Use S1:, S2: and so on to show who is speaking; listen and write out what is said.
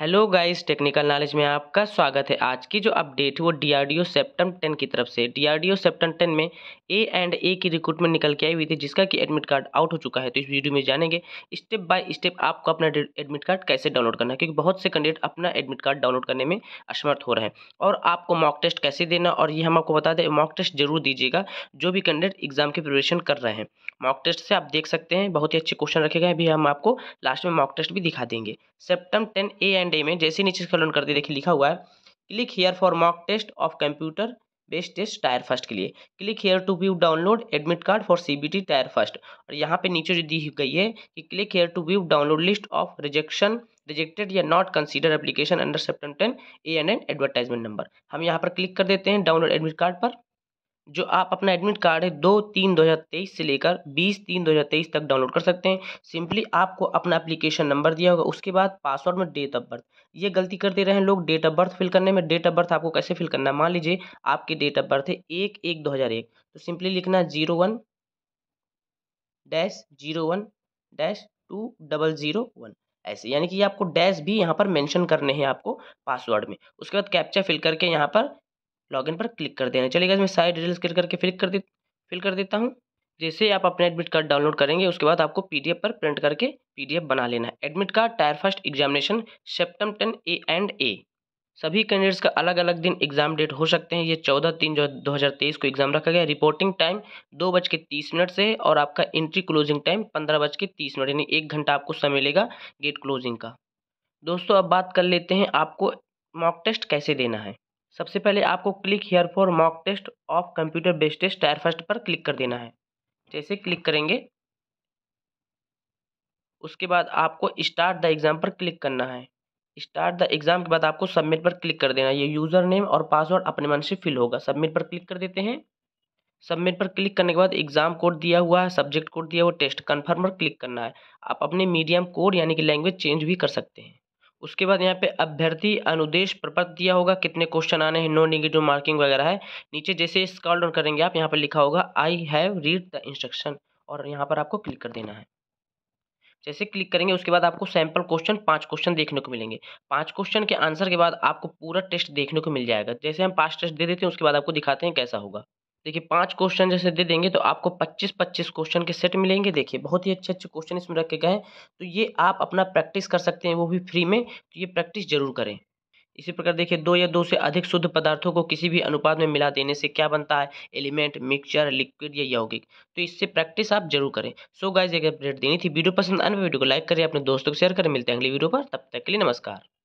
S1: hello guys technical knowledge में आपका स्वागत है आज की जो अपडेट है वो डीआरडीओ सेप्टम टेन की तरफ से डीआरडीओ सेप्टम टेन में ए एंड ए की रिक्रूटमेंट निकल के आई हुई थी जिसका कि एडमिट कार्ड आउट हो चुका है तो इस वीडियो में जानेंगे स्टेप बाय स्टेप आपको अपना एडमिट कार्ड कैसे डाउनलोड करना है क्योंकि बहुत से कैंडिडेट अपना एडमिट कार्ड डाउनलोड करने में असमर्थ हो रहे हैं और आपको मॉक टेस्ट कैसे देना और ये हम आपको बता दें मॉक टेस्ट जरूर दीजिएगा जो भी कैंडिडेट एग्जाम की प्रिपरेशन कर रहे हैं मॉक टेस्ट से आप देख सकते हैं बहुत ही अच्छे क्वेश्चन रखे गए अभी हम आपको लास्ट में मॉक टेस्ट भी दिखा देंगे सेप्टम ten A and second day में जैसे नीचे स्क्रॉल कर दिए देखिए लिखा हुआ है click here for mock test of computer based test tier first के लिए click here to view download admit card for CBT tier first और यहाँ पे नीचे जो दी गई है कि click here to view download list of rejection rejected या नॉट कंसीडर एप्लीकेशन अंडर सेप्टम ten A and N advertisement number हम यहाँ पर क्लिक कर देते हैं डाउनलोड एडमिट कार्ड पर जो आप अपना एडमिट कार्ड है दो तीन दो हज़ार तेईस से लेकर बीस तीन दो हज़ार तेईस तक डाउनलोड कर सकते हैं सिंपली आपको अपना एप्लीकेशन नंबर दिया होगा उसके बाद पासवर्ड में डेट ऑफ बर्थ ये गलती करते रहे हैं लोग डेट ऑफ बर्थ फिल करने में डेट ऑफ बर्थ आपको कैसे फिल करना है मान लीजिए आपकी डेट ऑफ बर्थ है एक एक दो हज़ार एक तो सिंपली लिखना zero one dash zero one dash two double zero one ऐसे यानी कि आपको डैश भी यहाँ पर मेंशन करने हैं आपको पासवर्ड में उसके बाद कैप्चा फिल करके यहाँ पर लॉगिन पर क्लिक कर देना चलिए मैं सारी डिटेल्स क्लिक करके फिल कर दे फिल कर देता हूँ जैसे आप अपने एडमिट कार्ड डाउनलोड करेंगे उसके बाद आपको पीडीएफ पर प्रिंट करके पीडीएफ बना लेना है admit card tier first examination सेप्टम टेन ए एंड ए सभी कैंडिडेट्स का अलग अलग दिन एग्जाम डेट हो सकते हैं ये चौदह तीन दो हज़ार तेईस को एग्जाम रखा गया रिपोर्टिंग टाइम दो बज के तीस मिनट से और आपका एंट्री क्लोजिंग टाइम पंद्रह बज के तीस मिनट यानी एक घंटा आपको समय लेगा गेट क्लोजिंग का दोस्तों अब बात कर लेते हैं आपको मॉक टेस्ट कैसे देना है सबसे पहले आपको click here for mock test of computer based test tier first पर क्लिक कर देना है जैसे क्लिक करेंगे उसके बाद आपको स्टार्ट द एग्ज़ाम पर क्लिक करना है स्टार्ट द एग्ज़ाम के बाद आपको सबमिट पर क्लिक कर देना है ये यूज़र नेम और पासवर्ड अपने मन से फिल होगा सबमिट पर क्लिक कर देते हैं सबमिट पर क्लिक करने के बाद एग्ज़ाम कोड दिया हुआ है सब्जेक्ट कोड दिया हुआ टेस्ट कन्फर्म पर क्लिक करना है आप अपने मीडियम कोड यानी कि लैंग्वेज चेंज भी कर सकते हैं उसके बाद यहाँ पे अभ्यर्थी अनुदेश प्रपत्र दिया होगा कितने क्वेश्चन आने हैं नो निगेटिव मार्किंग वगैरह है नीचे जैसे स्कॉल डाउन करेंगे आप यहाँ पर लिखा होगा I have read the instruction और यहाँ पर आपको क्लिक कर देना है जैसे क्लिक करेंगे उसके बाद आपको सैंपल क्वेश्चन पांच क्वेश्चन देखने को मिलेंगे पांच क्वेश्चन के आंसर के बाद आपको पूरा टेस्ट देखने को मिल जाएगा जैसे हम पांच टेस्ट दे देते हैं उसके बाद आपको दिखाते हैं कैसा होगा देखिए पांच क्वेश्चन जैसे दे देंगे तो आपको 25 25 क्वेश्चन के सेट मिलेंगे देखिए बहुत ही अच्छे अच्छे क्वेश्चन इसमें रखे गए हैं तो ये आप अपना प्रैक्टिस कर सकते हैं वो भी फ्री में तो ये प्रैक्टिस जरूर करें इसी प्रकार देखिए दो या दो से अधिक शुद्ध पदार्थों को किसी भी अनुपात में मिला देने से क्या बनता है एलिमेंट मिक्सचर लिक्विड या यौगिक तो इससे प्रैक्टिस आप जरूर करें सो गाइज एक अपडेट देनी थी वीडियो पसंद आने वीडियो को लाइक करें अपने दोस्तों को शेयर करें मिलते हैं अगली वीडियो पर तब तक के लिए नमस्कार